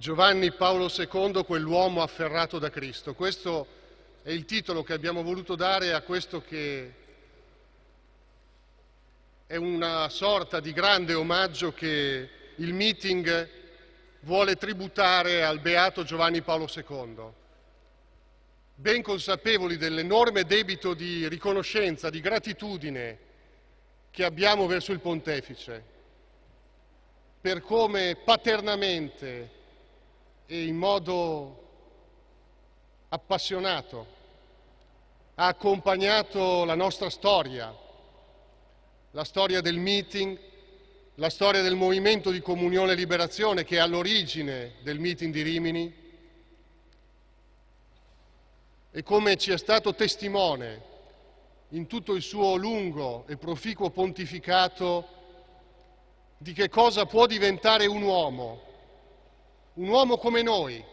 Giovanni Paolo II, quell'uomo afferrato da Cristo. Questo è il titolo che abbiamo voluto dare a questo che è una sorta di grande omaggio che il meeting vuole tributare al beato Giovanni Paolo II. Ben consapevoli dell'enorme debito di riconoscenza, di gratitudine che abbiamo verso il pontefice, per come paternamente e in modo appassionato ha accompagnato la nostra storia, la storia del meeting, la storia del movimento di comunione e liberazione che è all'origine del meeting di Rimini e come ci è stato testimone in tutto il suo lungo e proficuo pontificato di che cosa può diventare un uomo un uomo come noi,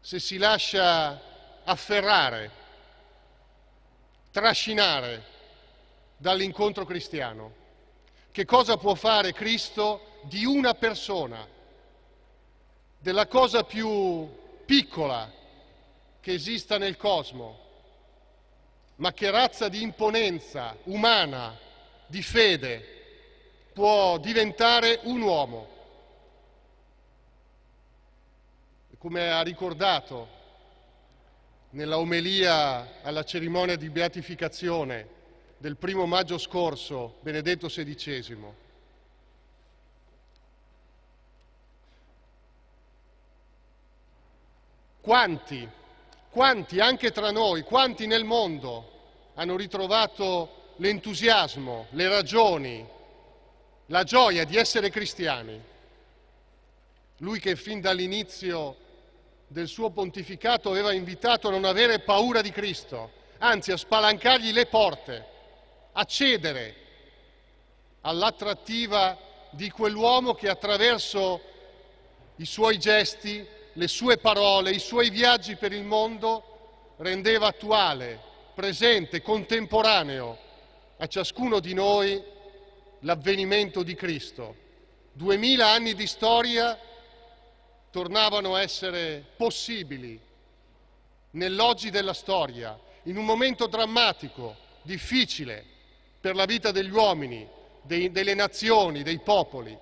se si lascia afferrare, trascinare dall'incontro cristiano, che cosa può fare Cristo di una persona, della cosa più piccola che esista nel cosmo, ma che razza di imponenza umana, di fede, può diventare un uomo. come ha ricordato nella omelia alla cerimonia di beatificazione del primo maggio scorso Benedetto XVI. Quanti, quanti anche tra noi, quanti nel mondo hanno ritrovato l'entusiasmo, le ragioni, la gioia di essere cristiani? Lui che fin dall'inizio del suo pontificato aveva invitato a non avere paura di Cristo, anzi a spalancargli le porte, a cedere all'attrattiva di quell'uomo che attraverso i suoi gesti, le sue parole, i suoi viaggi per il mondo rendeva attuale, presente, contemporaneo a ciascuno di noi l'avvenimento di Cristo. Duemila anni di storia tornavano a essere possibili nell'oggi della storia, in un momento drammatico, difficile per la vita degli uomini, dei, delle nazioni, dei popoli.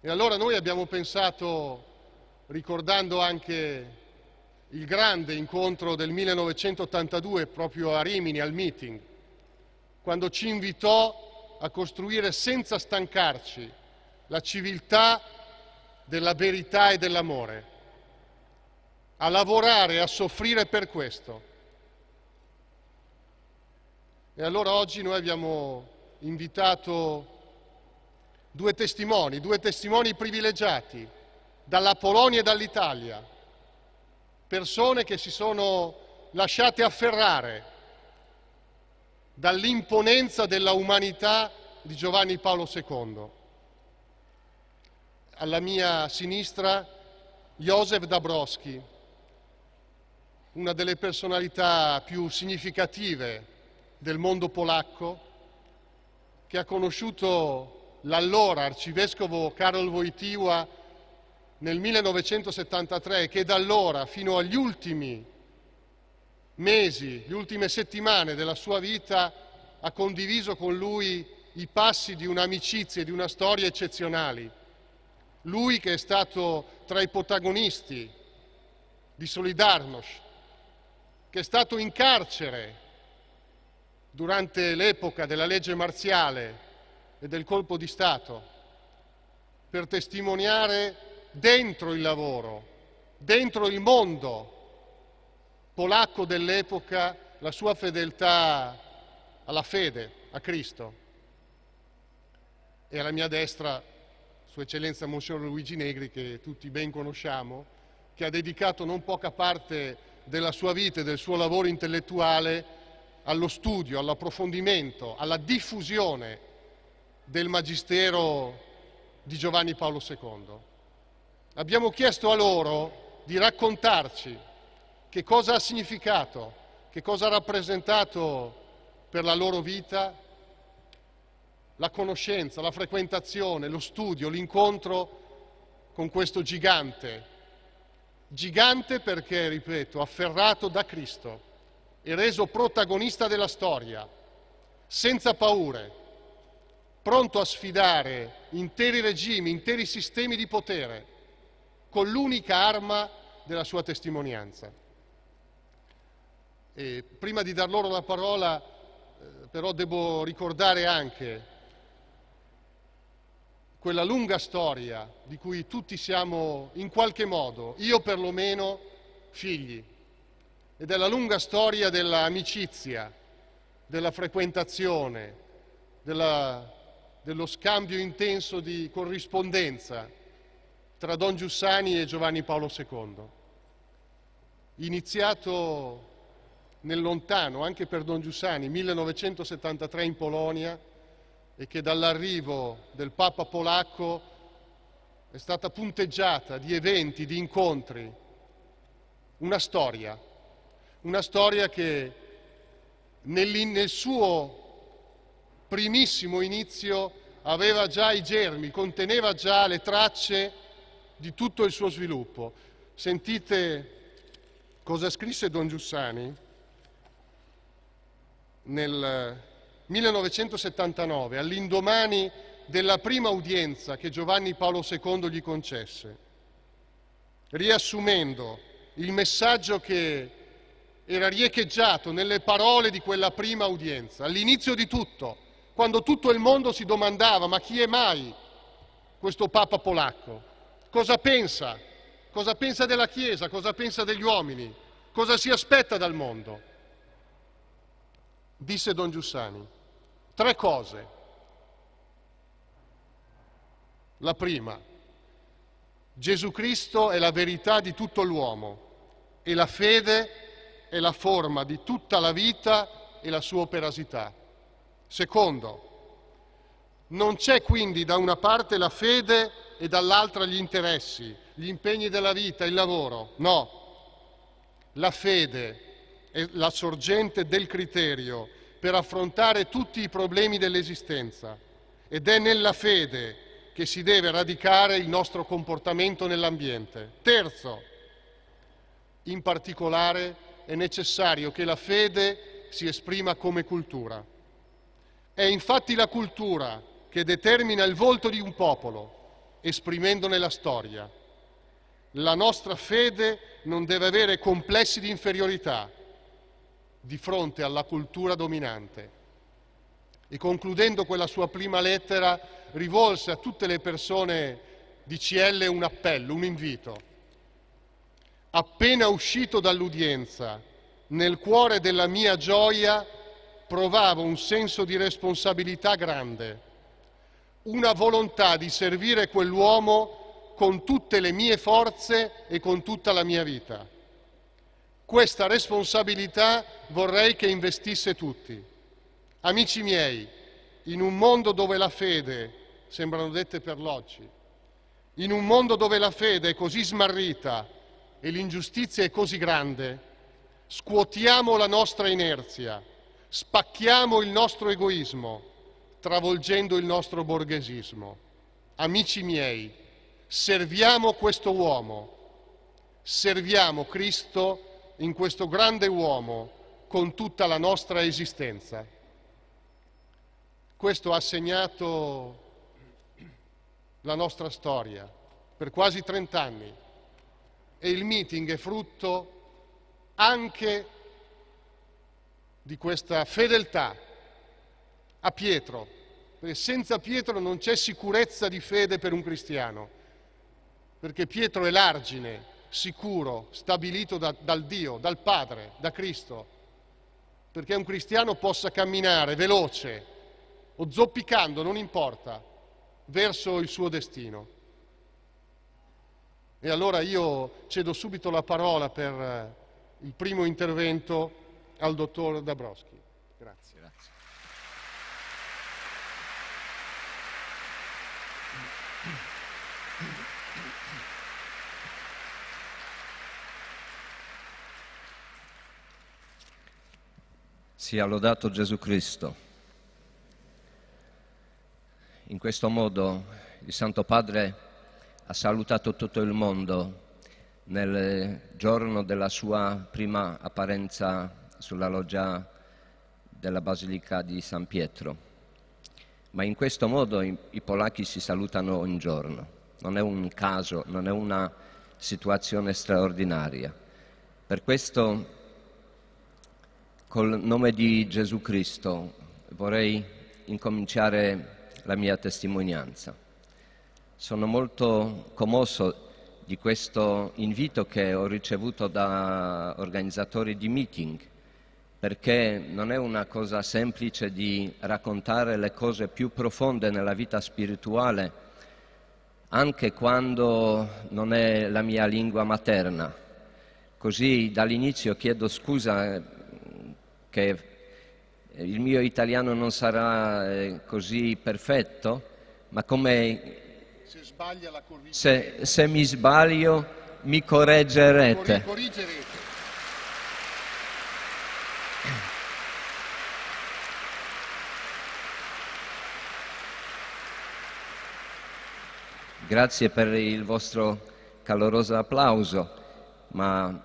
E allora noi abbiamo pensato, ricordando anche il grande incontro del 1982 proprio a Rimini, al meeting, quando ci invitò a costruire senza stancarci la civiltà della verità e dell'amore, a lavorare, a soffrire per questo. E allora oggi noi abbiamo invitato due testimoni, due testimoni privilegiati dalla Polonia e dall'Italia, persone che si sono lasciate afferrare dall'imponenza della umanità di Giovanni Paolo II alla mia sinistra Josef Dabrowski, una delle personalità più significative del mondo polacco, che ha conosciuto l'allora arcivescovo Karol Wojtyła nel 1973 e che da allora fino agli ultimi mesi, le ultime settimane della sua vita ha condiviso con lui i passi di un'amicizia e di una storia eccezionali lui che è stato tra i protagonisti di Solidarnosc, che è stato in carcere durante l'epoca della legge marziale e del colpo di Stato, per testimoniare dentro il lavoro, dentro il mondo polacco dell'epoca, la sua fedeltà alla fede, a Cristo. E alla mia destra sua Eccellenza Monsignor Luigi Negri, che tutti ben conosciamo, che ha dedicato non poca parte della sua vita e del suo lavoro intellettuale allo studio, all'approfondimento, alla diffusione del magistero di Giovanni Paolo II. Abbiamo chiesto a loro di raccontarci che cosa ha significato, che cosa ha rappresentato per la loro vita la conoscenza, la frequentazione, lo studio, l'incontro con questo gigante. Gigante perché, ripeto, afferrato da Cristo e reso protagonista della storia, senza paure, pronto a sfidare interi regimi, interi sistemi di potere, con l'unica arma della sua testimonianza. E prima di dar loro la parola, eh, però, devo ricordare anche quella lunga storia di cui tutti siamo in qualche modo, io perlomeno, figli. Ed è la lunga storia dell'amicizia, della frequentazione, della, dello scambio intenso di corrispondenza tra Don Giussani e Giovanni Paolo II. Iniziato nel lontano, anche per Don Giussani, 1973 in Polonia, e che dall'arrivo del Papa polacco è stata punteggiata di eventi, di incontri, una storia, una storia che nel suo primissimo inizio aveva già i germi, conteneva già le tracce di tutto il suo sviluppo. Sentite cosa scrisse Don Giussani nel 1979, all'indomani della prima udienza che Giovanni Paolo II gli concesse, riassumendo il messaggio che era riecheggiato nelle parole di quella prima udienza, all'inizio di tutto, quando tutto il mondo si domandava ma chi è mai questo Papa polacco? Cosa pensa? Cosa pensa della Chiesa? Cosa pensa degli uomini? Cosa si aspetta dal mondo? Disse Don Giussani. Tre cose. La prima, Gesù Cristo è la verità di tutto l'uomo e la fede è la forma di tutta la vita e la sua operosità. Secondo, non c'è quindi da una parte la fede e dall'altra gli interessi, gli impegni della vita, il lavoro. No, la fede è la sorgente del criterio per affrontare tutti i problemi dell'esistenza ed è nella fede che si deve radicare il nostro comportamento nell'ambiente. Terzo, in particolare è necessario che la fede si esprima come cultura. È infatti la cultura che determina il volto di un popolo, esprimendone la storia. La nostra fede non deve avere complessi di inferiorità, di fronte alla cultura dominante. E concludendo quella sua prima lettera, rivolse a tutte le persone di CL un appello, un invito. Appena uscito dall'udienza, nel cuore della mia gioia provavo un senso di responsabilità grande, una volontà di servire quell'uomo con tutte le mie forze e con tutta la mia vita. Questa responsabilità vorrei che investisse tutti. Amici miei, in un mondo dove la fede, sembrano dette per l'oggi, in un mondo dove la fede è così smarrita e l'ingiustizia è così grande, scuotiamo la nostra inerzia, spacchiamo il nostro egoismo, travolgendo il nostro borghesismo. Amici miei, serviamo questo uomo, serviamo Cristo in questo grande uomo con tutta la nostra esistenza. Questo ha segnato la nostra storia per quasi 30 anni e il meeting è frutto anche di questa fedeltà a Pietro, perché senza Pietro non c'è sicurezza di fede per un cristiano, perché Pietro è l'argine sicuro, stabilito da, dal Dio, dal Padre, da Cristo, perché un cristiano possa camminare veloce o zoppicando, non importa, verso il suo destino. E allora io cedo subito la parola per eh, il primo intervento al dottor Dabrowski. Grazie. sia lodato Gesù Cristo. In questo modo il Santo Padre ha salutato tutto il mondo nel giorno della sua prima apparenza sulla loggia della Basilica di San Pietro. Ma in questo modo i, i polacchi si salutano ogni giorno. Non è un caso, non è una situazione straordinaria. Per questo Col nome di Gesù Cristo vorrei incominciare la mia testimonianza. Sono molto commosso di questo invito che ho ricevuto da organizzatori di meeting, perché non è una cosa semplice di raccontare le cose più profonde nella vita spirituale, anche quando non è la mia lingua materna. Così dall'inizio chiedo scusa che il mio italiano non sarà eh, così perfetto, ma come se, se, se mi sbaglio mi correggerete. correggerete. Grazie per il vostro caloroso applauso, ma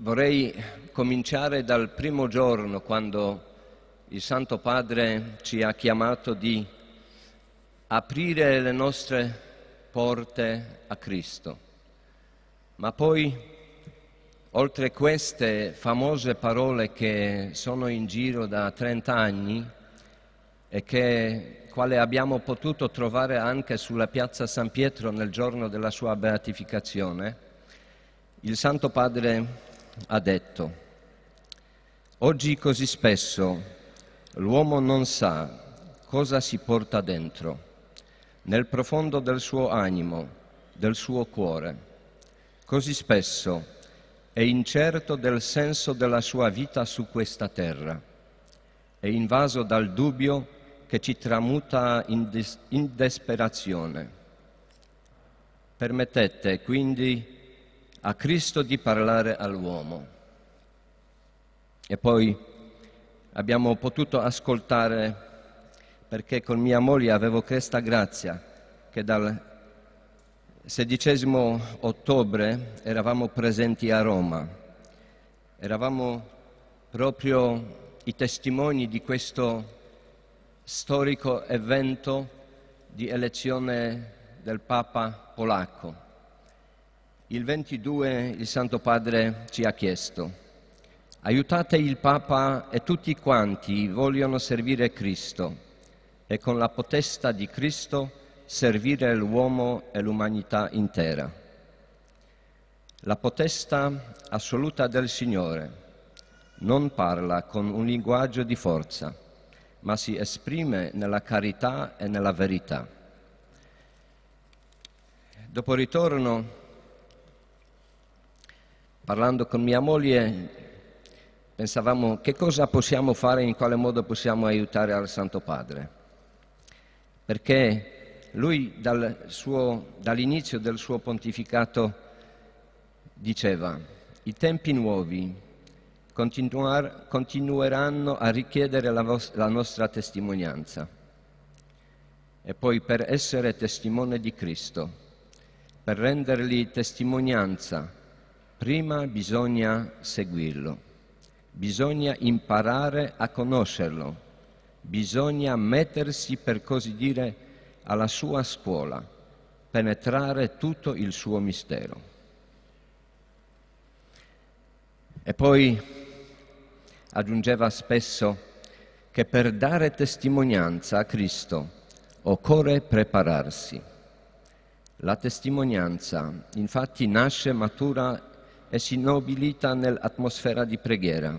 Vorrei cominciare dal primo giorno quando il Santo Padre ci ha chiamato di aprire le nostre porte a Cristo. Ma poi, oltre queste famose parole che sono in giro da 30 anni e che quale abbiamo potuto trovare anche sulla piazza San Pietro nel giorno della sua beatificazione, il Santo Padre ha detto, oggi così spesso l'uomo non sa cosa si porta dentro, nel profondo del suo animo, del suo cuore. Così spesso è incerto del senso della sua vita su questa terra, è invaso dal dubbio che ci tramuta in, des- in desperazione. Permettete quindi a Cristo di parlare all'uomo. E poi abbiamo potuto ascoltare, perché con mia moglie avevo questa grazia, che dal 16 ottobre eravamo presenti a Roma. Eravamo proprio i testimoni di questo storico evento di elezione del Papa polacco. Il 22 il Santo Padre ci ha chiesto, aiutate il Papa e tutti quanti vogliono servire Cristo e con la potestà di Cristo servire l'uomo e l'umanità intera. La potestà assoluta del Signore non parla con un linguaggio di forza, ma si esprime nella carità e nella verità. Dopo ritorno parlando con mia moglie pensavamo che cosa possiamo fare, in quale modo possiamo aiutare al Santo Padre. Perché lui dal suo, dall'inizio del suo pontificato diceva i tempi nuovi continueranno a richiedere la, vos- la nostra testimonianza e poi per essere testimone di Cristo, per rendergli testimonianza Prima bisogna seguirlo, bisogna imparare a conoscerlo, bisogna mettersi, per così dire, alla sua scuola, penetrare tutto il suo mistero. E poi aggiungeva spesso che per dare testimonianza a Cristo occorre prepararsi. La testimonianza infatti nasce matura e si nobilita nell'atmosfera di preghiera,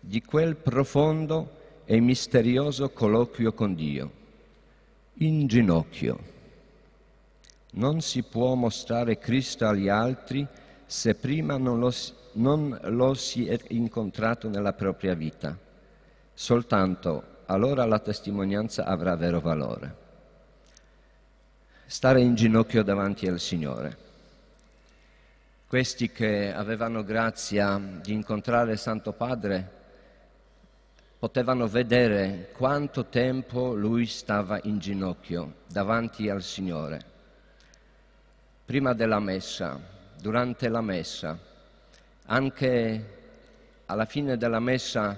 di quel profondo e misterioso colloquio con Dio. In ginocchio. Non si può mostrare Cristo agli altri se prima non lo, non lo si è incontrato nella propria vita. Soltanto allora la testimonianza avrà vero valore. Stare in ginocchio davanti al Signore questi che avevano grazia di incontrare il Santo Padre potevano vedere quanto tempo lui stava in ginocchio davanti al Signore. Prima della messa, durante la messa, anche alla fine della messa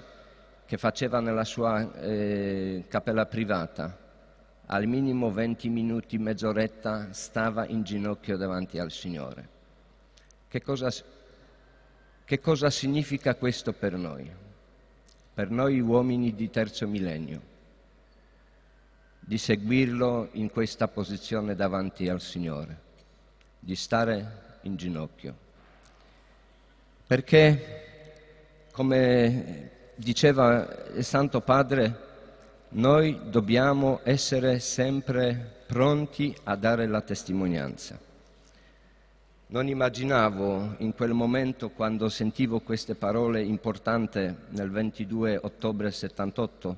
che faceva nella sua eh, cappella privata, al minimo 20 minuti, mezz'oretta, stava in ginocchio davanti al Signore. Che cosa, che cosa significa questo per noi? Per noi uomini di terzo millennio, di seguirlo in questa posizione davanti al Signore, di stare in ginocchio. Perché, come diceva il Santo Padre, noi dobbiamo essere sempre pronti a dare la testimonianza. Non immaginavo in quel momento, quando sentivo queste parole importanti nel 22 ottobre 78,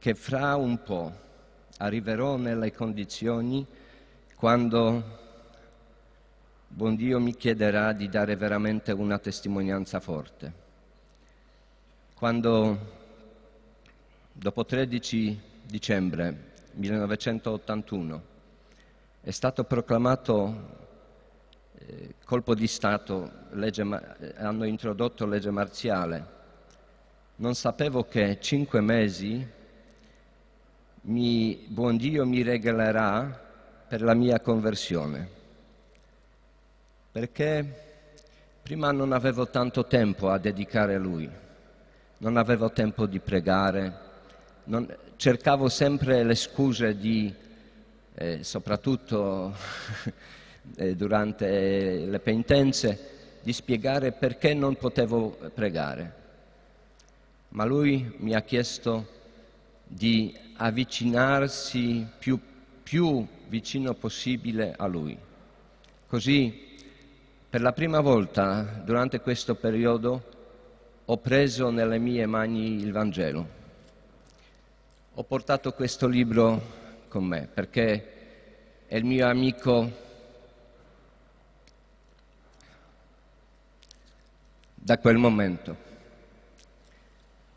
che fra un po' arriverò nelle condizioni quando buon Dio mi chiederà di dare veramente una testimonianza forte. Quando dopo 13 dicembre 1981 è stato proclamato eh, colpo di Stato, legge, eh, hanno introdotto legge marziale. Non sapevo che cinque mesi mi, buon Dio mi regalerà per la mia conversione. Perché prima non avevo tanto tempo a dedicare a Lui, non avevo tempo di pregare, non, cercavo sempre le scuse di, eh, soprattutto eh, durante le penitenze di spiegare perché non potevo pregare, ma lui mi ha chiesto di avvicinarsi più, più vicino possibile a lui. Così per la prima volta durante questo periodo ho preso nelle mie mani il Vangelo. Ho portato questo libro con me perché è il mio amico da quel momento.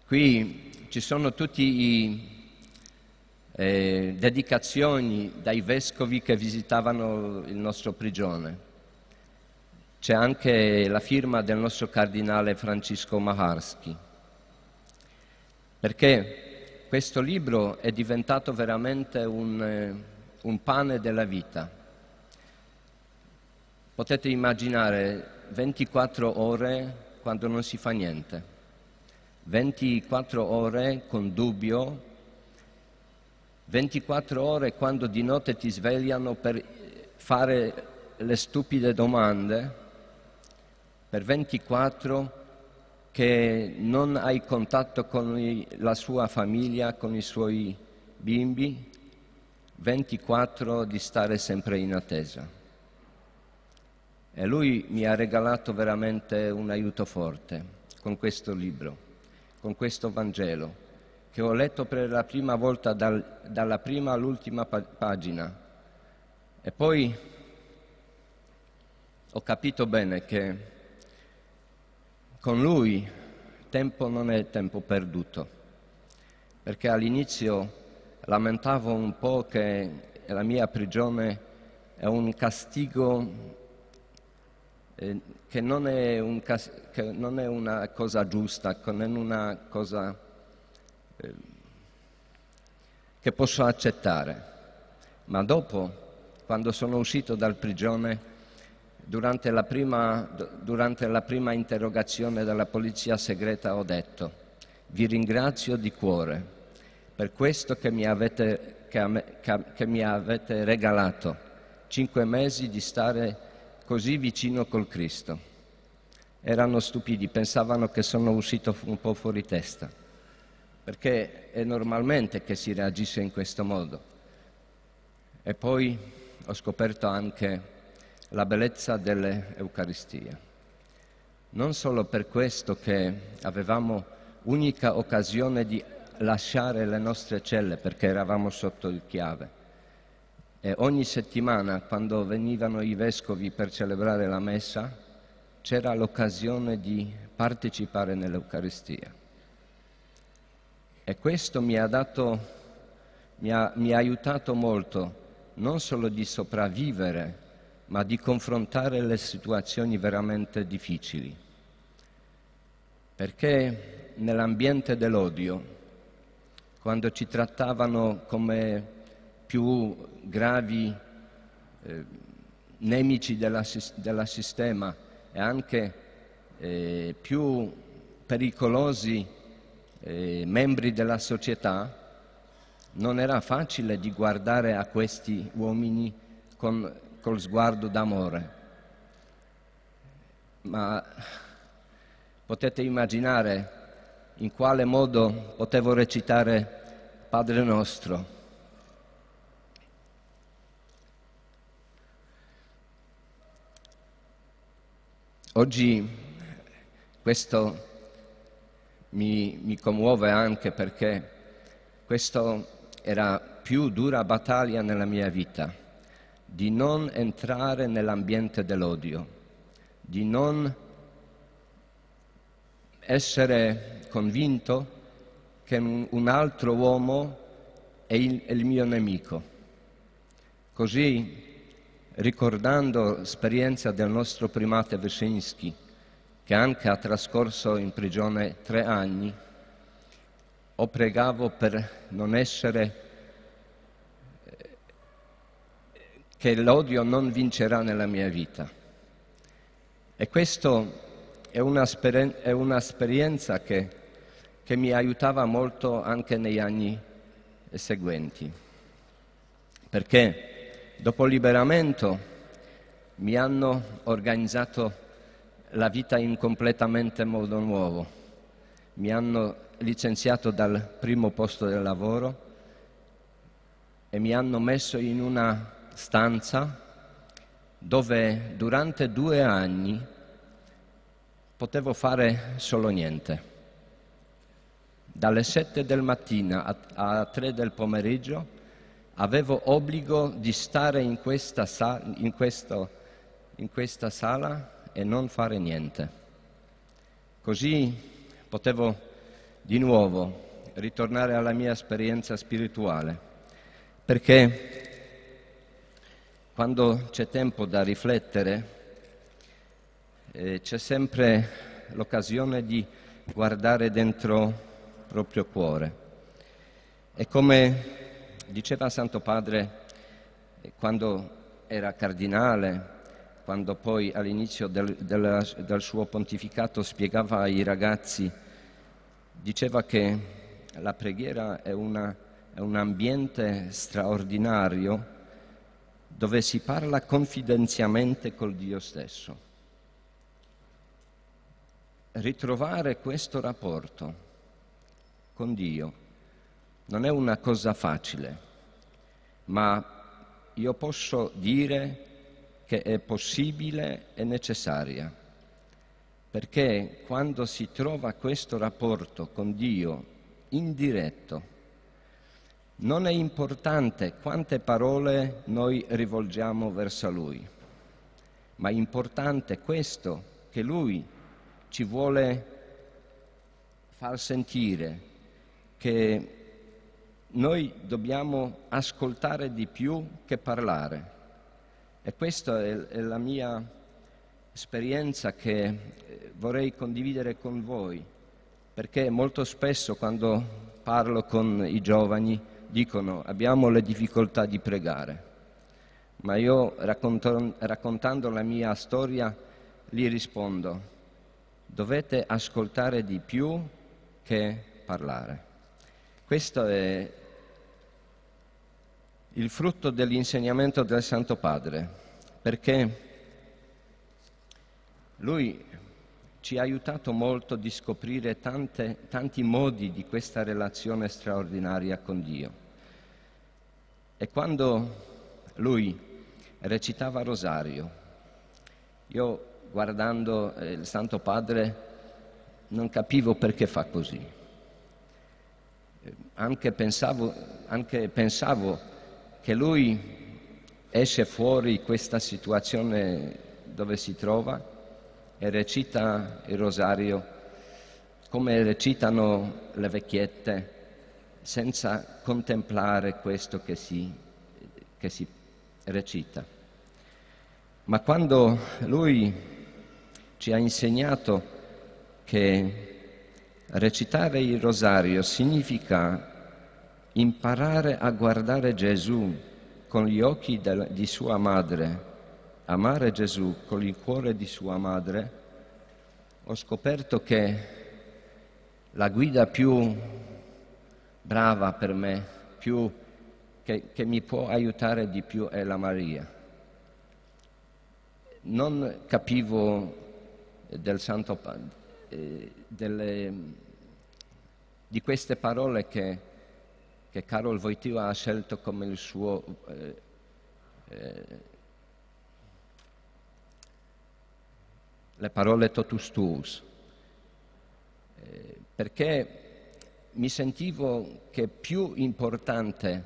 Qui ci sono tutte le eh, dedicazioni dai vescovi che visitavano il nostro prigione. C'è anche la firma del nostro cardinale Francesco Maharski. Perché questo libro è diventato veramente un, eh, un pane della vita. Potete immaginare 24 ore quando non si fa niente. 24 ore con dubbio, 24 ore quando di notte ti svegliano per fare le stupide domande, per 24 che non hai contatto con la sua famiglia, con i suoi bimbi, 24 di stare sempre in attesa. E lui mi ha regalato veramente un aiuto forte con questo libro, con questo Vangelo, che ho letto per la prima volta dal, dalla prima all'ultima pagina. E poi ho capito bene che con lui tempo non è tempo perduto, perché all'inizio lamentavo un po' che la mia prigione è un castigo eh, che, non un che, non è una cosa giusta, non è una cosa eh, che posso accettare. Ma dopo, quando sono uscito dal prigione, durante la, prima, durante la prima interrogazione della polizia segreta ho detto, vi ringrazio di cuore per questo che mi avete, che, che mi avete regalato, cinque mesi di stare così vicino col Cristo. Erano stupidi, pensavano che sono uscito un po' fuori testa, perché è normalmente che si reagisce in questo modo. E poi ho scoperto anche la bellezza dell'Eucaristia. Non solo per questo che avevamo unica occasione di lasciare le nostre celle perché eravamo sotto il chiave, e ogni settimana, quando venivano i vescovi per celebrare la messa, c'era l'occasione di partecipare nell'Eucaristia. E questo mi ha, dato, mi, ha, mi ha aiutato molto, non solo di sopravvivere, ma di confrontare le situazioni veramente difficili. Perché nell'ambiente dell'odio, quando ci trattavano come più gravi eh, nemici della, della, sistema e anche eh, più pericolosi eh, membri della società, non era facile di guardare a questi uomini con, col sguardo d'amore. Ma potete immaginare in quale modo potevo recitare Padre nostro. Oggi questo mi, mi, commuove anche perché questa era più dura battaglia nella mia vita, di non entrare nell'ambiente dell'odio, di non essere convinto che un altro uomo è il, è il mio nemico. Così ricordando l'esperienza del nostro primate Wyszynski, che anche ha trascorso in prigione tre anni, o pregavo per non essere eh, che l'odio non vincerà nella mia vita. E questa è, un'esperienza che, che mi aiutava molto anche negli anni seguenti, perché dopo il liberamento, mi hanno organizzato la vita in completamente modo nuovo. Mi hanno licenziato dal primo posto del lavoro e mi hanno messo in una stanza dove durante due anni potevo fare solo niente. Dalle 7 del mattino a tre del pomeriggio avevo obbligo di stare in questa, sa- in, questo, in questa sala e non fare niente. Così potevo di nuovo ritornare alla mia esperienza spirituale, perché quando c'è tempo da riflettere eh, c'è sempre l'occasione di guardare dentro il proprio cuore. È come Diceva Santo Padre eh, quando era cardinale, quando poi all'inizio del, del, del suo pontificato spiegava ai ragazzi, diceva che la preghiera è, una, è un ambiente straordinario dove si parla confidenzialmente col Dio stesso. Ritrovare questo rapporto con Dio non è una cosa facile, ma io posso dire che è possibile e necessaria, perché quando si trova questo rapporto con Dio indiretto, non è importante quante parole noi rivolgiamo verso Lui, ma è importante questo che Lui ci vuole far sentire che noi dobbiamo ascoltare di più che parlare. E questa è, la mia esperienza che eh, vorrei condividere con voi, perché molto spesso quando parlo con i giovani dicono abbiamo le difficoltà di pregare, ma io racconto, raccontando la mia storia gli rispondo dovete ascoltare di più che parlare. Questo è il frutto dell'insegnamento del Santo Padre, perché lui ci ha aiutato molto di scoprire tante, tanti modi di questa relazione straordinaria con Dio. E quando lui recitava Rosario, io guardando eh, il Santo Padre non capivo perché fa così anche pensavo, anche pensavo che lui esce fuori questa situazione dove si trova e recita il rosario come recitano le vecchiette senza contemplare questo che si, che si recita. Ma quando lui ci ha insegnato che recitare il rosario significa imparare a guardare Gesù con gli occhi di sua madre, amare Gesù con il cuore di sua madre, ho scoperto che la guida più brava per me, più, che, che mi può aiutare di più è la Maria. Non capivo del Santo Padre, eh, delle, di queste parole che, che, Karol Wojtyła ha scelto come il suo... Eh, eh, le parole totus tuus, eh, perché mi sentivo che più importante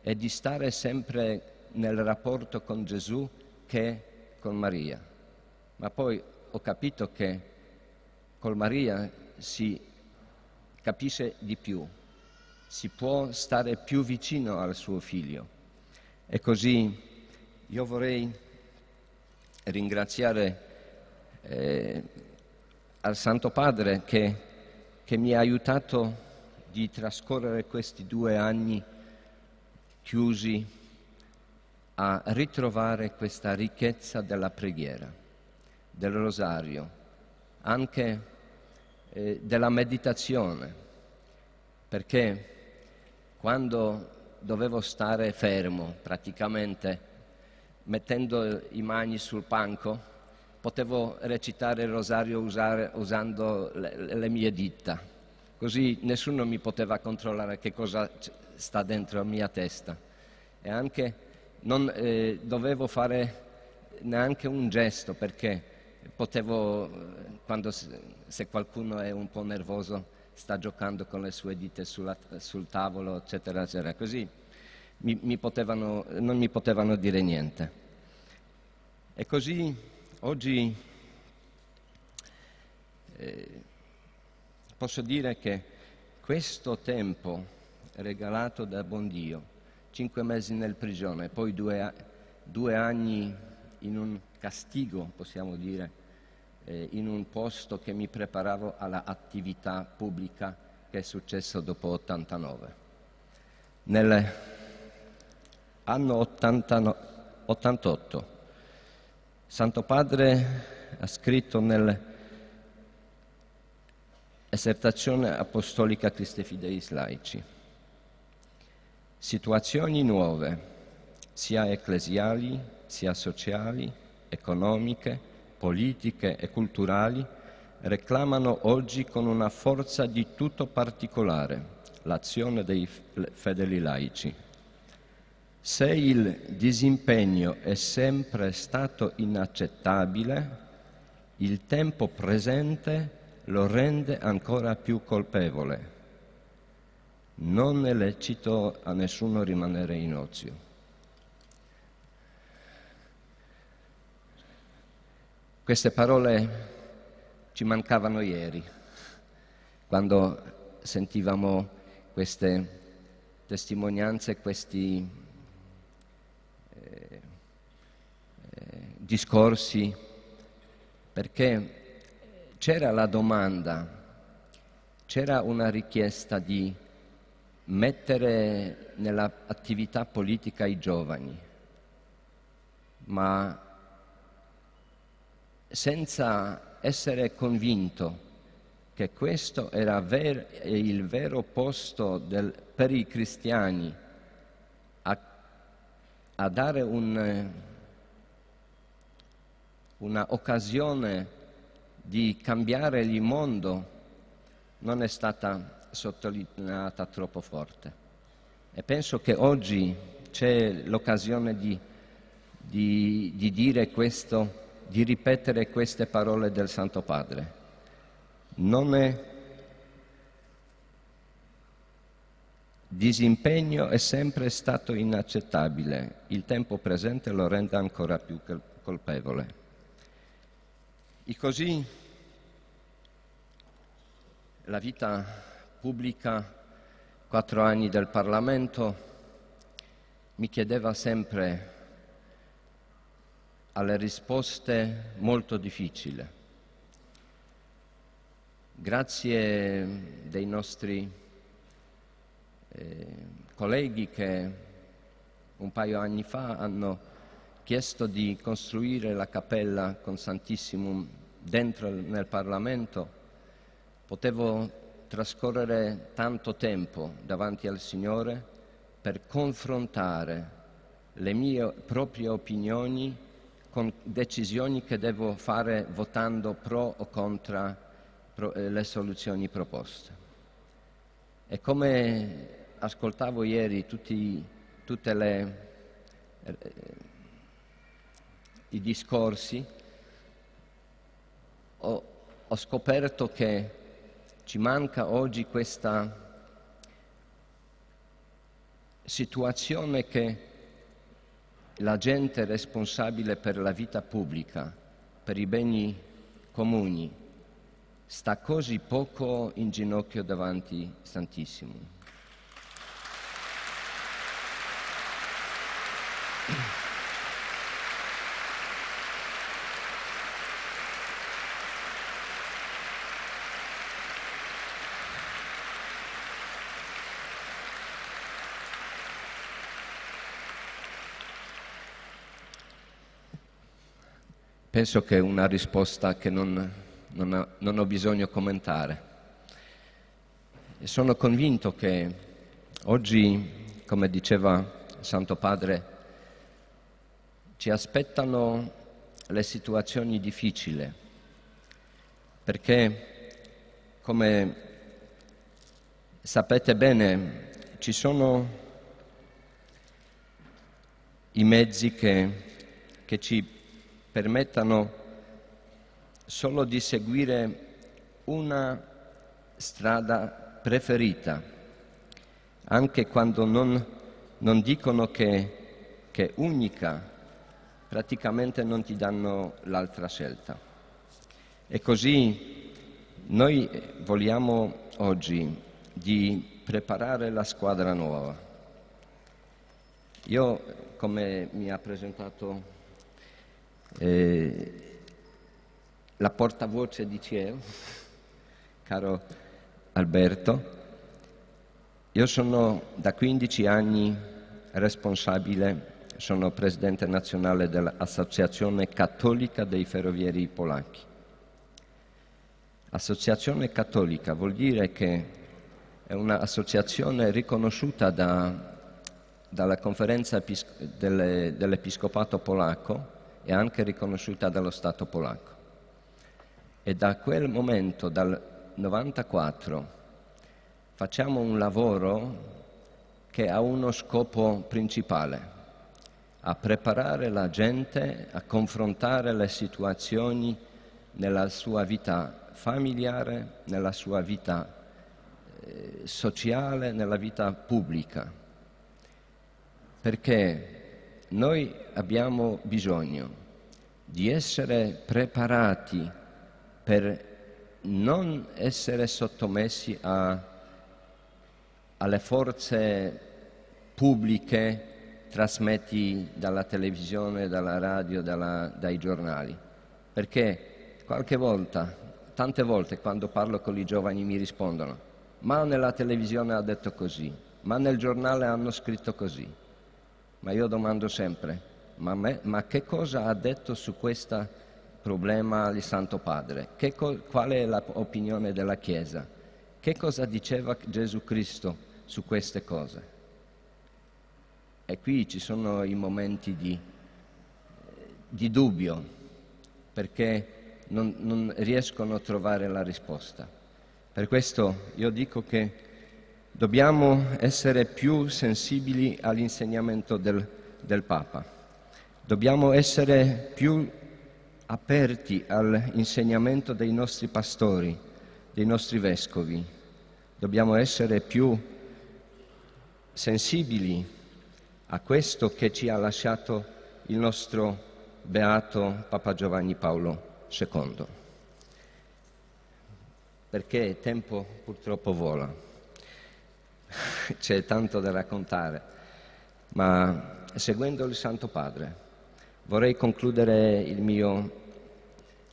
è di stare sempre nel rapporto con Gesù che con Maria. Ma poi ho capito che con Maria si capisce di più, si può stare più vicino al suo figlio. E così io vorrei ringraziare eh, al Santo Padre che, che mi ha aiutato di trascorrere questi due anni chiusi a ritrovare questa ricchezza della preghiera, del rosario, anche eh, della meditazione, perché quando dovevo stare fermo praticamente, mettendo i mani sul panco, potevo recitare il rosario usare, usando le, le, mie dita, così nessuno mi poteva controllare che cosa sta dentro la mia testa. E anche non eh, dovevo fare neanche un gesto perché potevo, quando, se qualcuno è un po' nervoso, sta giocando con le sue dita sulla, sul tavolo, eccetera, eccetera, così mi, mi potevano, non mi potevano dire niente. E così oggi eh, posso dire che questo tempo regalato da buon Dio, cinque mesi nel prigione, poi due, due anni in un castigo, possiamo dire, eh, in un posto che mi preparavo all'attività pubblica che è successo dopo 89. Nell'anno 89, 88 Santo Padre ha scritto nell'esertazione apostolica Cristi Fidei Laici situazioni nuove, sia ecclesiali sia sociali, economiche, politiche e culturali reclamano oggi con una forza di tutto particolare l'azione dei fedeli laici. Se il disimpegno è sempre stato inaccettabile, il tempo presente lo rende ancora più colpevole. Non è lecito a nessuno rimanere in ozio. Queste parole ci mancavano ieri, quando sentivamo queste testimonianze, questi eh, discorsi, perché c'era la domanda, c'era una richiesta di mettere nell'attività politica i giovani, ma senza essere convinto che questo era ver- il vero posto del, per i cristiani a, a dare un, una occasione di cambiare il mondo non è stata sottolineata troppo forte. E penso che oggi c'è l'occasione di, di, di dire questo di ripetere queste parole del Santo Padre. Non è disimpegno è sempre stato inaccettabile, il tempo presente lo rende ancora più colpevole. E così la vita pubblica, quattro anni del Parlamento, mi chiedeva sempre alle risposte molto difficili. Grazie dei nostri eh, colleghi che un paio di anni fa hanno chiesto di costruire la cappella con Santissimum dentro nel Parlamento, potevo trascorrere tanto tempo davanti al Signore per confrontare le mie proprie opinioni con decisioni che devo fare votando pro o contro pro, eh, le soluzioni proposte. E come ascoltavo ieri tutti, le, eh, i discorsi, ho, ho scoperto che ci manca oggi questa situazione che l'agente responsabile per la vita pubblica, per i beni comuni, sta così poco in ginocchio davanti Santissimo. Penso che è una risposta che non, non, ha, non ho bisogno commentare. E sono convinto che oggi, come diceva Santo Padre, ci aspettano le situazioni difficili, perché come sapete bene ci sono i mezzi che, che ci permettano solo di seguire una strada preferita, anche quando non, non dicono che, è unica, praticamente non ti danno l'altra scelta. E così noi vogliamo oggi di preparare la squadra nuova. Io, come mi ha presentato eh, la portavoce di CEO, caro Alberto. Io sono da 15 anni responsabile, sono presidente nazionale dell'Associazione Cattolica dei Ferrovieri Polacchi. Associazione cattolica vuol dire che è un'associazione riconosciuta da, dalla conferenza dell'Episcopato polacco e anche riconosciuta dallo Stato polacco. E da quel momento, dal 1994, facciamo un lavoro che ha uno scopo principale, a preparare la gente a confrontare le situazioni nella sua vita familiare, nella sua vita eh, sociale, nella vita pubblica. Perché noi abbiamo bisogno di essere preparati per non essere sottomessi a, alle forze pubbliche trasmetti dalla televisione, dalla radio, dalla, dai giornali. Perché qualche volta, tante volte quando parlo con i giovani mi rispondono ma nella televisione ha detto così, ma nel giornale hanno scritto così. Ma io domando sempre, ma, me, ma che cosa ha detto su questo problema il Santo Padre? Co- qual è l'opinione della Chiesa? Che cosa diceva Gesù Cristo su queste cose? E qui ci sono i momenti di, di dubbio, perché non, non riescono a trovare la risposta. Per questo io dico che dobbiamo essere più sensibili all'insegnamento del, del Papa. Dobbiamo essere più aperti all'insegnamento dei nostri pastori, dei nostri vescovi. Dobbiamo essere più sensibili a questo che ci ha lasciato il nostro beato Papa Giovanni Paolo II. Perché il tempo purtroppo vola, c'è tanto da raccontare, ma seguendo il Santo Padre Vorrei concludere mio,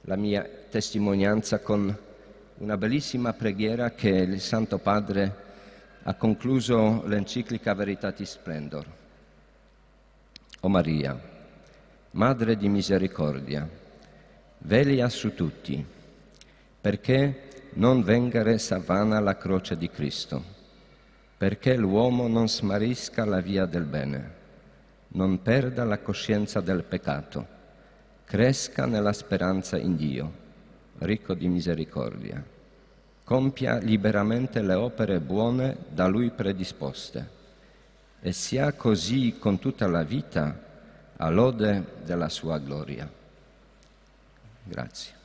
la mia testimonianza con una bellissima preghiera che il Santo Padre ha concluso l'enciclica Veritatis Splendor. O Maria, Madre di misericordia, velia su tutti, perché non vengare savana la croce di Cristo, perché l'uomo non smarisca la via del bene non perda la coscienza del peccato, cresca nella speranza in Dio, ricco di misericordia, compia liberamente le opere buone da Lui predisposte e sia così con tutta la vita a lode della sua gloria. Grazie.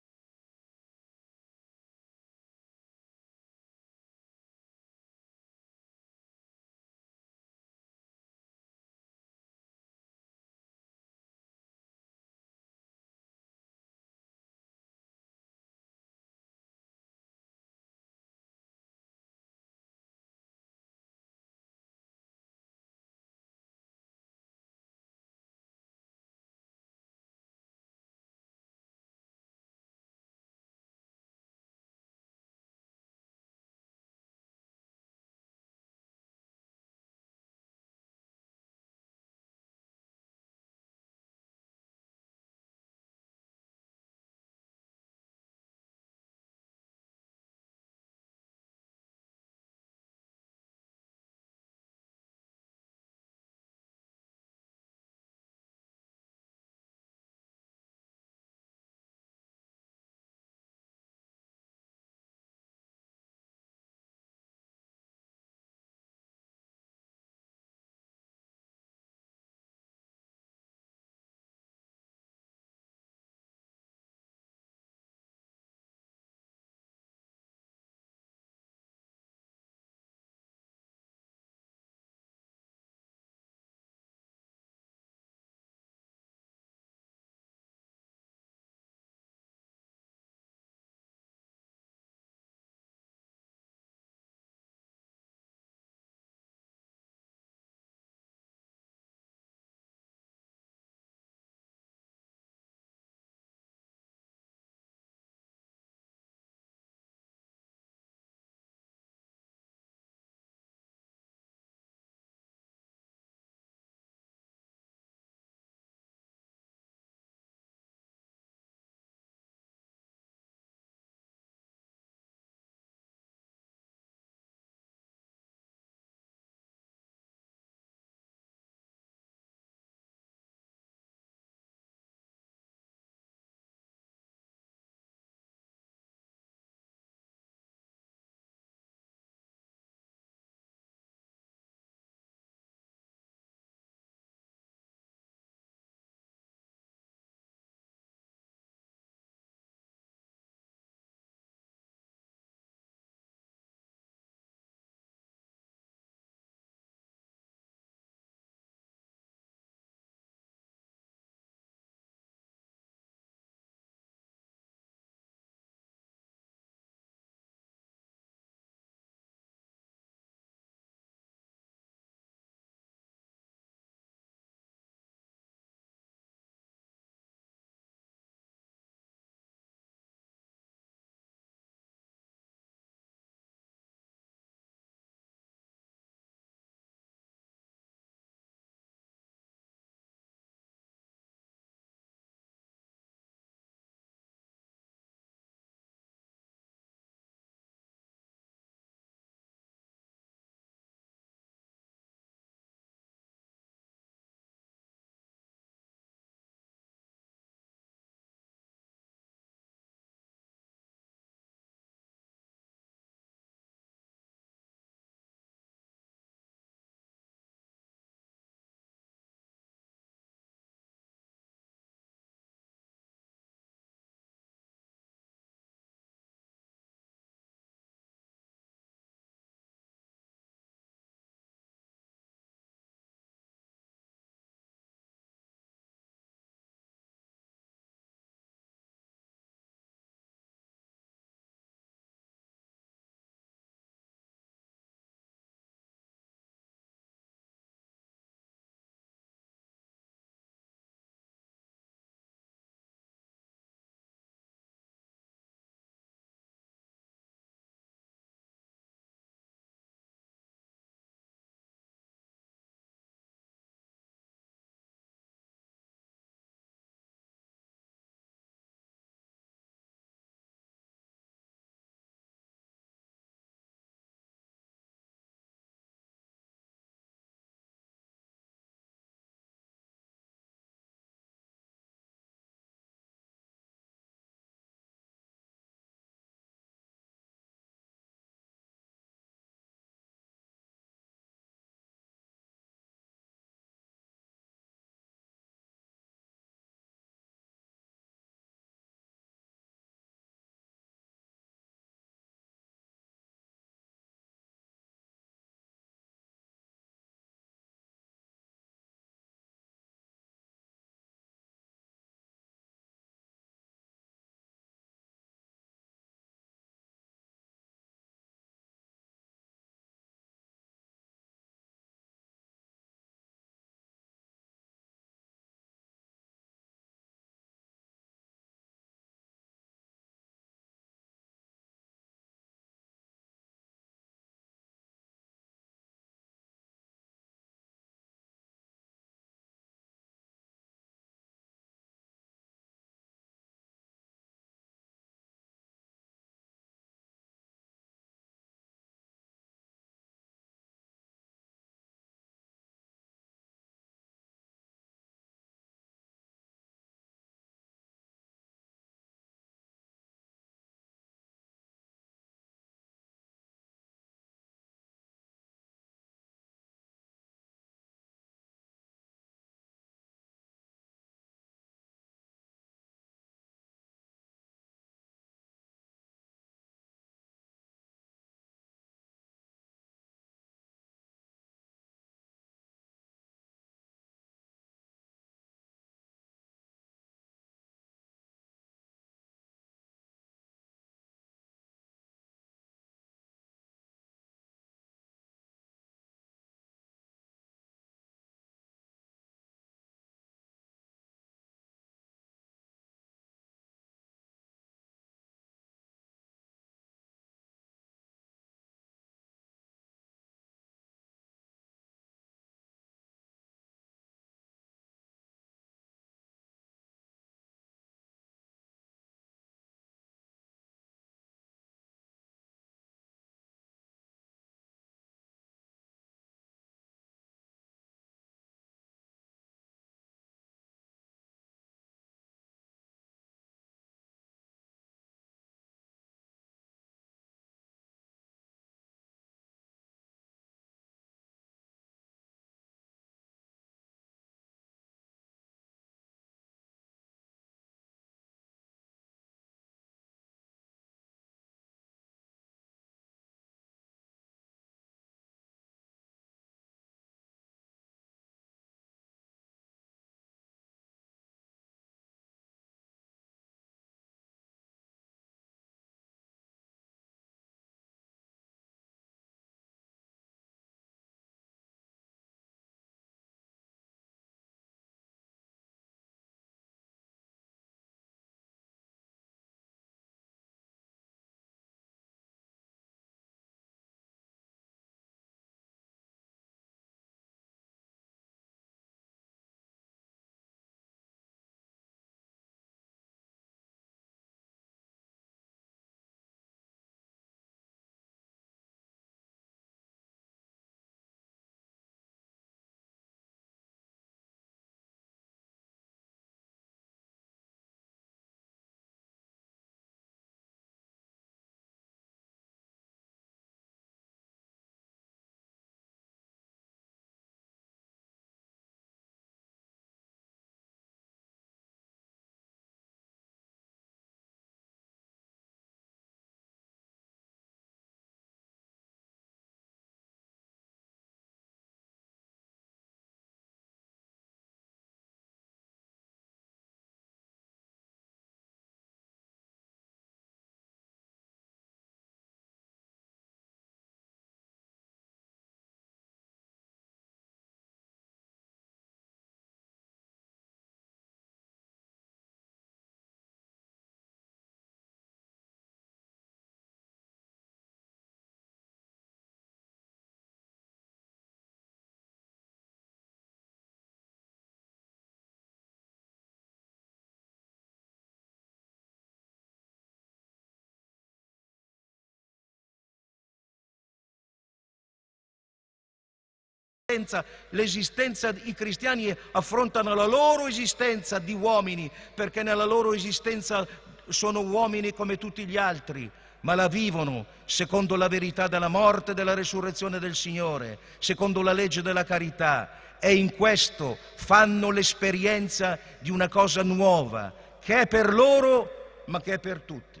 l'esistenza, i cristiani affrontano la loro esistenza di uomini, perché nella loro esistenza sono uomini come tutti gli altri, ma la vivono secondo la verità della morte e della resurrezione del Signore, secondo la legge della carità. E in questo fanno l'esperienza di una cosa nuova, che è per loro, ma che è per tutti.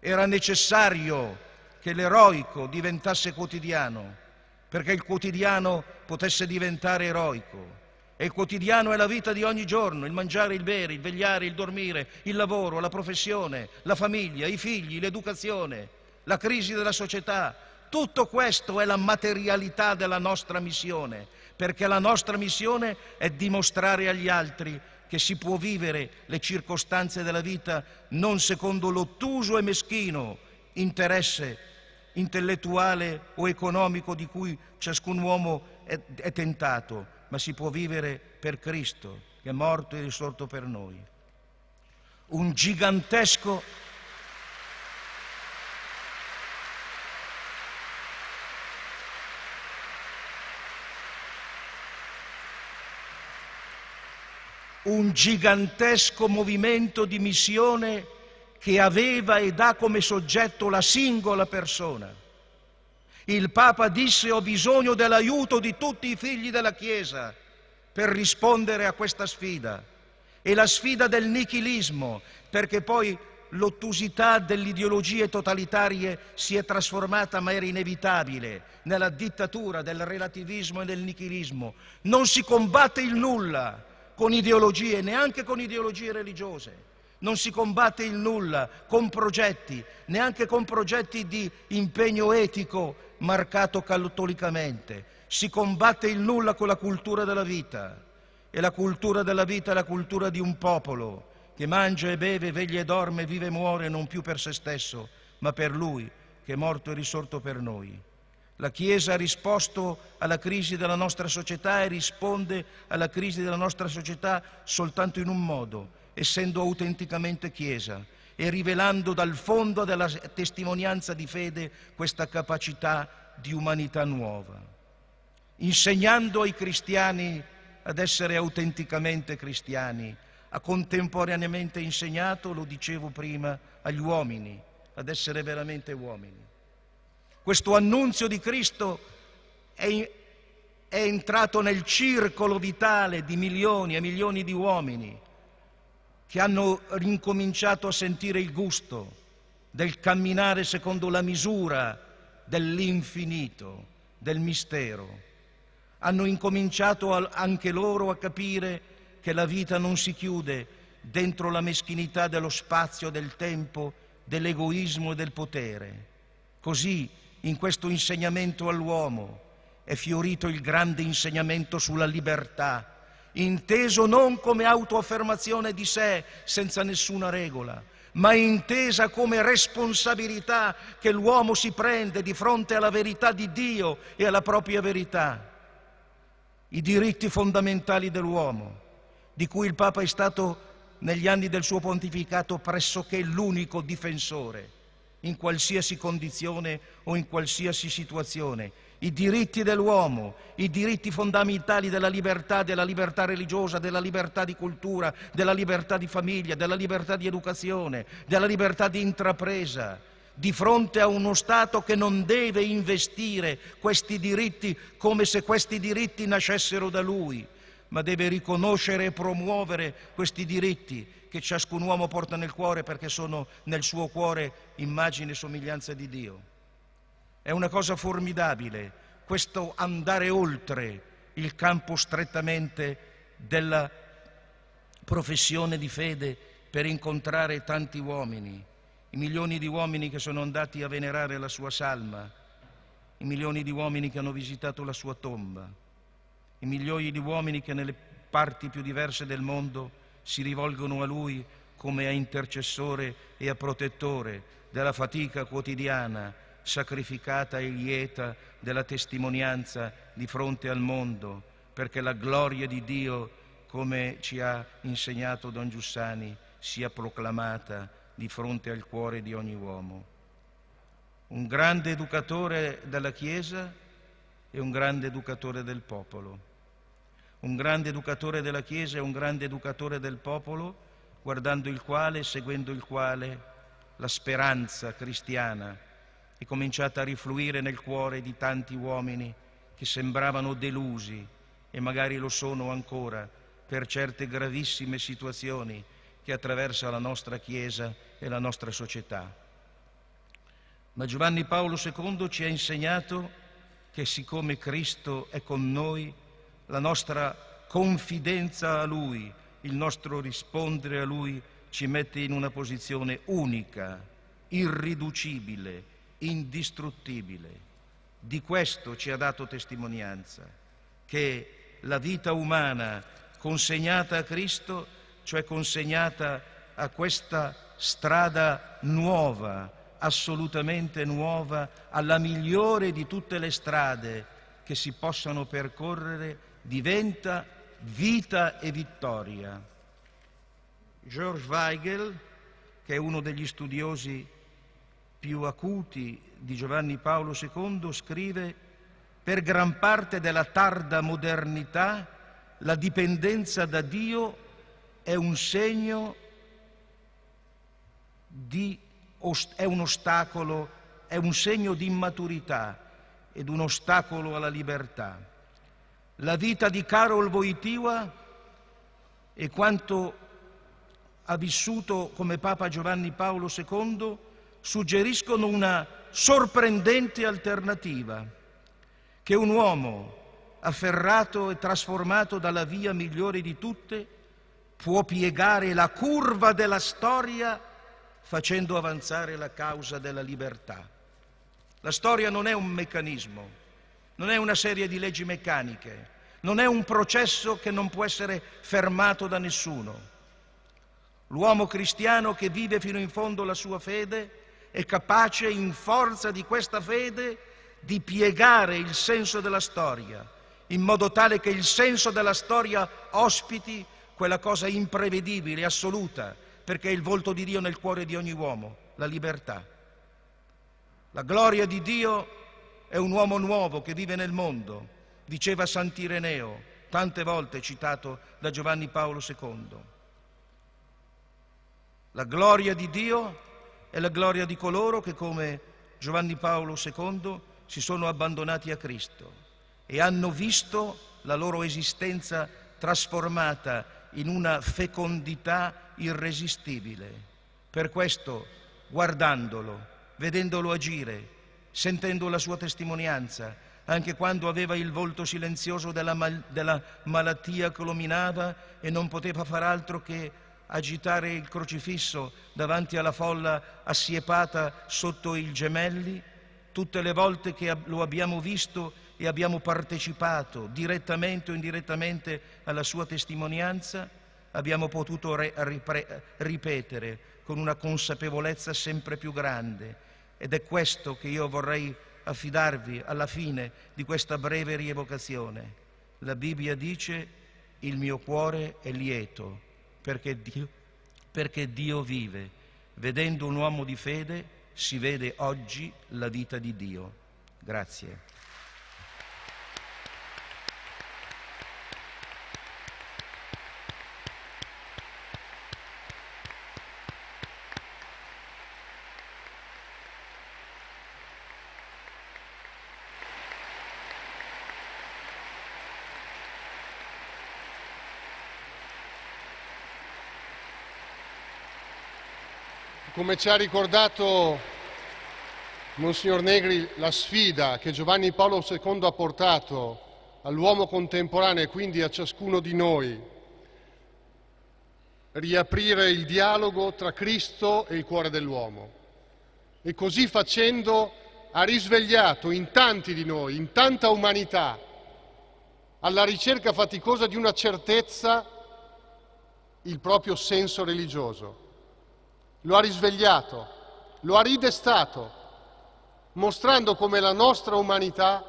Era necessario che l'eroico diventasse quotidiano perché il quotidiano potesse diventare eroico. E il quotidiano è la vita di ogni giorno, il mangiare, il bere, il vegliare, il dormire, il lavoro, la professione, la famiglia, i figli, l'educazione, la crisi della società. Tutto questo è la materialità della nostra missione, perché la nostra missione è dimostrare agli altri che si può vivere le circostanze della vita non secondo l'ottuso e meschino interesse intellettuale o economico di cui ciascun uomo è, è tentato, ma si può vivere per Cristo, che è morto e risorto per noi. Un gigantesco un gigantesco movimento di missione che aveva ed ha come soggetto la singola persona. Il Papa disse ho bisogno dell'aiuto di tutti i figli della Chiesa per rispondere a questa sfida. E la sfida del nichilismo, perché poi l'ottusità delle ideologie totalitarie si è trasformata, ma era inevitabile, nella dittatura del relativismo e del nichilismo. Non si combatte il nulla con ideologie, neanche con ideologie religiose. Non si combatte il nulla con progetti, neanche con progetti di impegno etico marcato cattolicamente. Si combatte il nulla con la cultura della vita. E la cultura della vita è la cultura di un popolo che mangia e beve, veglia e dorme, vive e muore non più per se stesso, ma per lui che è morto e risorto per noi. La Chiesa ha risposto alla crisi della nostra società e risponde alla crisi della nostra società soltanto in un modo, essendo autenticamente Chiesa e rivelando dal fondo della testimonianza di fede questa capacità di umanità nuova, insegnando ai cristiani ad essere autenticamente cristiani, ha contemporaneamente insegnato, lo dicevo prima, agli uomini ad essere veramente uomini. Questo annunzio di Cristo è, è entrato nel circolo vitale di milioni e milioni di uomini che hanno rincominciato a sentire il gusto del camminare secondo la misura dell'infinito, del mistero. Hanno incominciato anche loro a capire che la vita non si chiude dentro la meschinità dello spazio, del tempo, dell'egoismo e del potere. Così, in questo insegnamento all'uomo, è fiorito il grande insegnamento sulla libertà, inteso non come autoaffermazione di sé senza nessuna regola, ma intesa come responsabilità che l'uomo si prende di fronte alla verità di Dio e alla propria verità. I diritti fondamentali dell'uomo, di cui il Papa è stato negli anni del suo pontificato pressoché l'unico difensore in qualsiasi condizione o in qualsiasi situazione. I diritti dell'uomo, i diritti fondamentali della libertà, della libertà religiosa, della libertà di cultura, della libertà di famiglia, della libertà di educazione, della libertà di intrapresa, di fronte a uno Stato che non deve investire questi diritti come se questi diritti nascessero da lui, ma deve riconoscere e promuovere questi diritti che ciascun uomo porta nel cuore perché sono nel suo cuore immagine e somiglianza di Dio. È una cosa formidabile questo andare oltre il campo strettamente della professione di fede per incontrare tanti uomini, i milioni di uomini che sono andati a venerare la sua salma, i milioni di uomini che hanno visitato la sua tomba i milioni di uomini che nelle parti più diverse del mondo si rivolgono a Lui come a intercessore e a protettore della fatica quotidiana, sacrificata e lieta della testimonianza di fronte al mondo, perché la gloria di Dio, come ci ha insegnato Don Giussani, sia proclamata di fronte al cuore di ogni uomo. Un grande educatore della Chiesa e un grande educatore del popolo un grande educatore della Chiesa e un grande educatore del popolo, guardando il quale e seguendo il quale la speranza cristiana è cominciata a rifluire nel cuore di tanti uomini che sembravano delusi e magari lo sono ancora per certe gravissime situazioni che attraversa la nostra Chiesa e la nostra società. Ma Giovanni Paolo II ci ha insegnato che siccome Cristo è con noi, la nostra confidenza a Lui, il nostro rispondere a Lui ci mette in una posizione unica, irriducibile, indistruttibile. Di questo ci ha dato testimonianza, che la vita umana consegnata a Cristo, cioè consegnata a questa strada nuova, assolutamente nuova, alla migliore di tutte le strade che si possano percorrere diventa vita e vittoria. George Weigel, che è uno degli studiosi più acuti di Giovanni Paolo II, scrive per gran parte della tarda modernità la dipendenza da Dio è un segno di, è un ostacolo, è un segno di immaturità ed un ostacolo alla libertà la vita di Karol Wojtyła e quanto ha vissuto come Papa Giovanni Paolo II suggeriscono una sorprendente alternativa che un uomo afferrato e trasformato dalla via migliore di tutte può piegare la curva della storia facendo avanzare la causa della libertà. La storia non è un meccanismo, non è una serie di leggi meccaniche, non è un processo che non può essere fermato da nessuno. L'uomo cristiano che vive fino in fondo la sua fede è capace, in forza di questa fede, di piegare il senso della storia, in modo tale che il senso della storia ospiti quella cosa imprevedibile, assoluta, perché è il volto di Dio nel cuore di ogni uomo, la libertà. La gloria di Dio è un uomo nuovo che vive nel mondo, diceva Sant'Ireneo, tante volte citato da Giovanni Paolo II. La gloria di Dio è la gloria di coloro che, come Giovanni Paolo II, si sono abbandonati a Cristo e hanno visto la loro esistenza trasformata in una fecondità irresistibile. Per questo, guardandolo, vedendolo agire, sentendo la sua testimonianza, anche quando aveva il volto silenzioso della, mal- della malattia che lo minava e non poteva far altro che agitare il crocifisso davanti alla folla assiepata sotto i gemelli, tutte le volte che lo abbiamo visto e abbiamo partecipato direttamente o indirettamente alla sua testimonianza, abbiamo potuto re- ripre- ripetere con una consapevolezza sempre più grande. Ed è questo che io vorrei affidarvi alla fine di questa breve rievocazione. La Bibbia dice il mio cuore è lieto perché Dio, perché Dio vive. Vedendo un uomo di fede si vede oggi la vita di Dio. Grazie. come ci ha ricordato Monsignor Negri, la sfida che Giovanni Paolo II ha portato all'uomo contemporaneo e quindi a ciascuno di noi, riaprire il dialogo tra Cristo e il cuore dell'uomo. E così facendo ha risvegliato in tanti di noi, in tanta umanità, alla ricerca faticosa di una certezza il proprio senso religioso lo ha risvegliato, lo ha ridestato, mostrando come la nostra umanità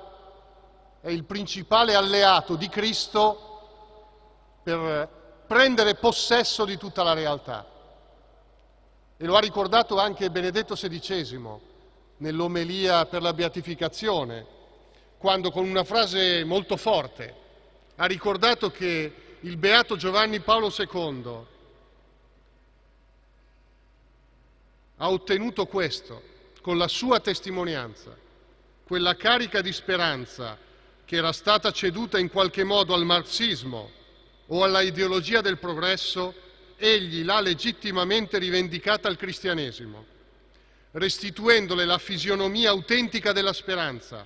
è il principale alleato di Cristo per prendere possesso di tutta la realtà. E lo ha ricordato anche Benedetto XVI nell'omelia per la beatificazione, quando con una frase molto forte ha ricordato che il beato Giovanni Paolo II ha ottenuto questo con la sua testimonianza, quella carica di speranza che era stata ceduta in qualche modo al marxismo o alla ideologia del progresso, egli l'ha legittimamente rivendicata al cristianesimo, restituendole la fisionomia autentica della speranza,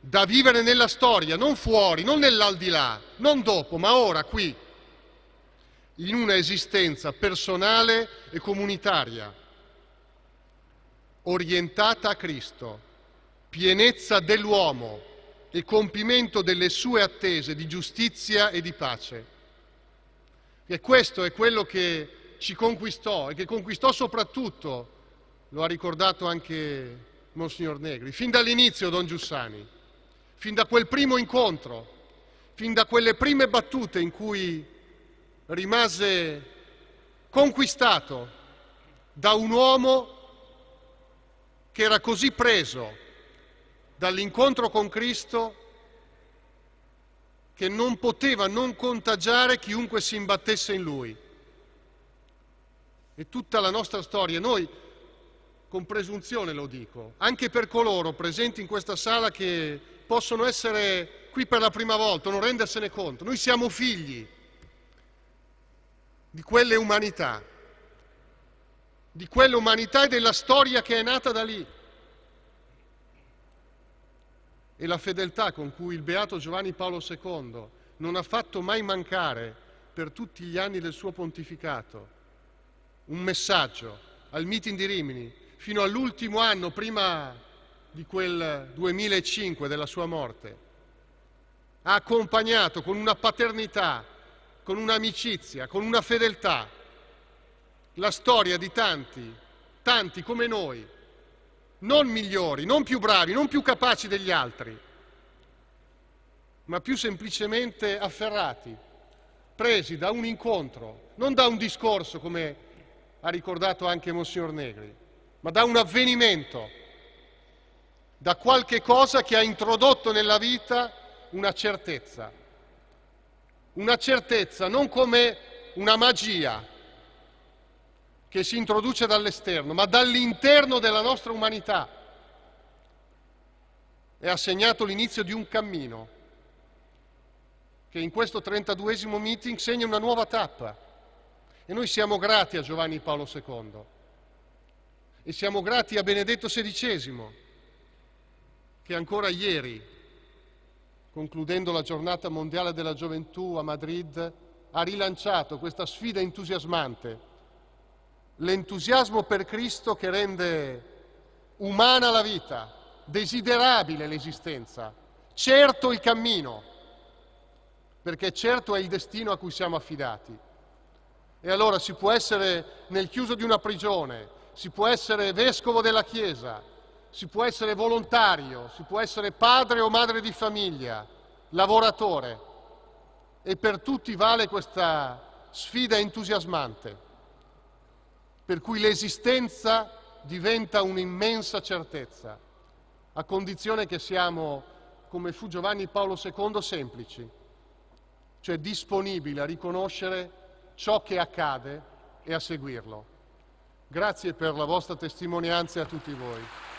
da vivere nella storia, non fuori, non nell'aldilà, non dopo, ma ora, qui, in una esistenza personale e comunitaria orientata a Cristo, pienezza dell'uomo e compimento delle sue attese di giustizia e di pace. E questo è quello che ci conquistò e che conquistò soprattutto, lo ha ricordato anche Monsignor Negri, fin dall'inizio Don Giussani, fin da quel primo incontro, fin da quelle prime battute in cui rimase conquistato da un uomo che era così preso dall'incontro con Cristo che non poteva non contagiare chiunque si imbattesse in lui. E tutta la nostra storia, noi con presunzione lo dico, anche per coloro presenti in questa sala che possono essere qui per la prima volta, non rendersene conto, noi siamo figli di quelle umanità di quell'umanità e della storia che è nata da lì. E la fedeltà con cui il beato Giovanni Paolo II non ha fatto mai mancare per tutti gli anni del suo pontificato un messaggio al meeting di Rimini fino all'ultimo anno prima di quel 2005 della sua morte. Ha accompagnato con una paternità, con un'amicizia, con una fedeltà la storia di tanti, tanti come noi, non migliori, non più bravi, non più capaci degli altri, ma più semplicemente afferrati, presi da un incontro, non da un discorso come ha ricordato anche Monsignor Negri, ma da un avvenimento, da qualche cosa che ha introdotto nella vita una certezza. Una certezza non come una magia, che si introduce dall'esterno, ma dall'interno della nostra umanità. E ha segnato l'inizio di un cammino che in questo 32 esimo meeting segna una nuova tappa. E noi siamo grati a Giovanni Paolo II e siamo grati a Benedetto XVI che ancora ieri, concludendo la giornata mondiale della gioventù a Madrid, ha rilanciato questa sfida entusiasmante l'entusiasmo per Cristo che rende umana la vita, desiderabile l'esistenza, certo il cammino, perché certo è il destino a cui siamo affidati. E allora si può essere nel chiuso di una prigione, si può essere vescovo della Chiesa, si può essere volontario, si può essere padre o madre di famiglia, lavoratore. E per tutti vale questa sfida entusiasmante per cui l'esistenza diventa un'immensa certezza, a condizione che siamo, come fu Giovanni Paolo II, semplici, cioè disponibili a riconoscere ciò che accade e a seguirlo. Grazie per la vostra testimonianza e a tutti voi.